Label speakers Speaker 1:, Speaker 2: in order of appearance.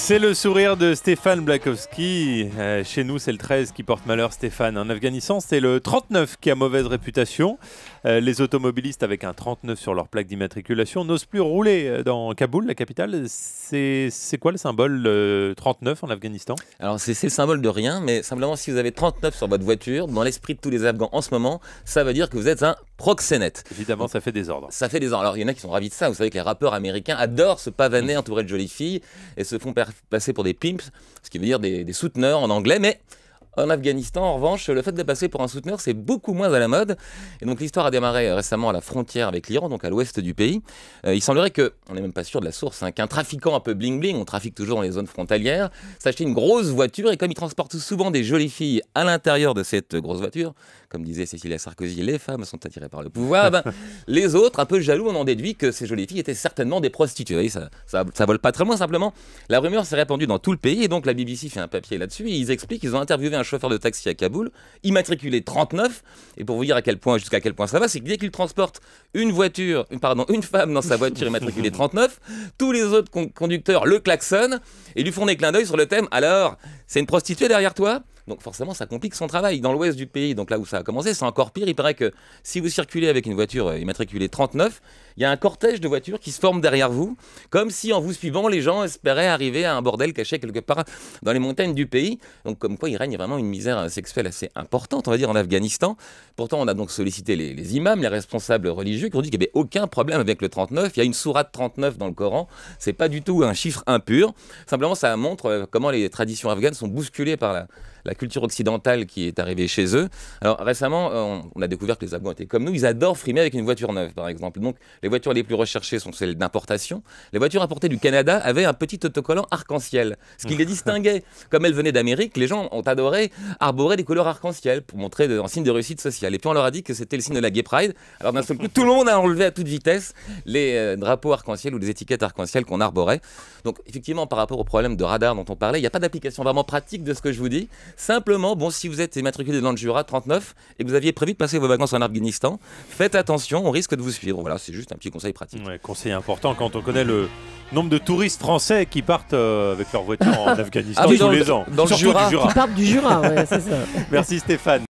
Speaker 1: C'est le sourire de Stéphane Blakowski. Euh, chez nous, c'est le 13 qui porte malheur, Stéphane. En Afghanistan, c'est le 39 qui a mauvaise réputation. Euh, les automobilistes avec un 39 sur leur plaque d'immatriculation n'osent plus rouler euh, dans Kaboul, la capitale. C'est quoi le
Speaker 2: symbole 39 en Afghanistan Alors, c'est le symbole de rien, mais simplement, si vous avez 39 sur votre voiture, dans l'esprit de tous les Afghans en ce moment, ça veut dire que vous êtes un proxénète. Évidemment, ça fait des ordres. Ça fait ordres. Alors, il y en a qui sont ravis de ça. Vous savez que les rappeurs américains adorent se pavaner entourés de jolies filles et se font passer pour des pimps, ce qui veut dire des souteneurs en anglais, mais en Afghanistan, en revanche, le fait de passer pour un souteneur, c'est beaucoup moins à la mode. Et donc l'histoire a démarré euh, récemment à la frontière avec l'Iran, donc à l'ouest du pays. Euh, il semblerait que, on n'est même pas sûr de la source, hein, qu'un trafiquant un peu bling-bling, on trafique toujours dans les zones frontalières, s'achetait une grosse voiture et comme il transporte souvent des jolies filles à l'intérieur de cette grosse voiture, comme disait Cécilia Sarkozy, les femmes sont attirées par le pouvoir, eh ben, les autres, un peu jaloux, on en déduit que ces jolies filles étaient certainement des prostituées. ça, ça, ça vole pas très loin, simplement. La rumeur s'est répandue dans tout le pays et donc la BBC fait un papier là-dessus. Ils expliquent qu'ils ont interviewé un chauffeur de taxi à Kaboul, immatriculé 39. Et pour vous dire à quel point, jusqu'à quel point ça va, c'est que dès qu'il transporte une voiture, pardon, une femme dans sa voiture immatriculée 39, tous les autres conducteurs le klaxonnent et lui font des clins d'œil sur le thème. Alors, c'est une prostituée derrière toi donc forcément, ça complique son travail. Dans l'ouest du pays, donc là où ça a commencé, c'est encore pire. Il paraît que si vous circulez avec une voiture euh, immatriculée 39, il y a un cortège de voitures qui se forme derrière vous, comme si en vous suivant, les gens espéraient arriver à un bordel caché quelque part dans les montagnes du pays. Donc comme quoi, il règne vraiment une misère sexuelle assez importante, on va dire, en Afghanistan. Pourtant, on a donc sollicité les, imams, les responsables religieux, qui ont dit qu'il n'y avait aucun problème avec le 39. Il y a une sourate 39 dans le Coran. C'est pas du tout un chiffre impur. Simplement, ça montre euh, comment les traditions afghanes sont bousculées par la la culture occidentale qui est arrivée chez eux. Alors récemment, euh, on, a découvert que les Afghans étaient comme nous, ils adorent frimer avec une voiture neuve, par exemple. Donc les voitures les plus recherchées sont celles d'importation. Les voitures apportées du Canada avaient un petit autocollant arc-en-ciel, ce qui les distinguait. Comme elles venaient d'Amérique, les gens ont adoré arborer des couleurs arc-en-ciel pour montrer un en signe de réussite sociale. Et puis on leur a dit que c'était le signe de la Gay Pride. Alors d'un seul coup, tout le monde a enlevé à toute vitesse les euh, drapeaux arc-en-ciel ou les étiquettes arc-en-ciel qu'on arborait. Donc effectivement, par rapport au problème de radar dont on parlait, il n'y a pas d'application vraiment pratique de ce que je vous dis. Simplement, bon, si vous êtes immatriculé dans le Jura 39 et que vous aviez prévu de passer vos vacances en Afghanistan, faites attention, on risque de vous suivre. Voilà, c'est juste un petit conseil pratique. conseil important quand on connaît le nombre de touristes français qui partent euh,
Speaker 1: avec leur voiture en Afghanistan ah tous les ans. Dans le Jura. du Jura, c'est ça. Merci Stéphane.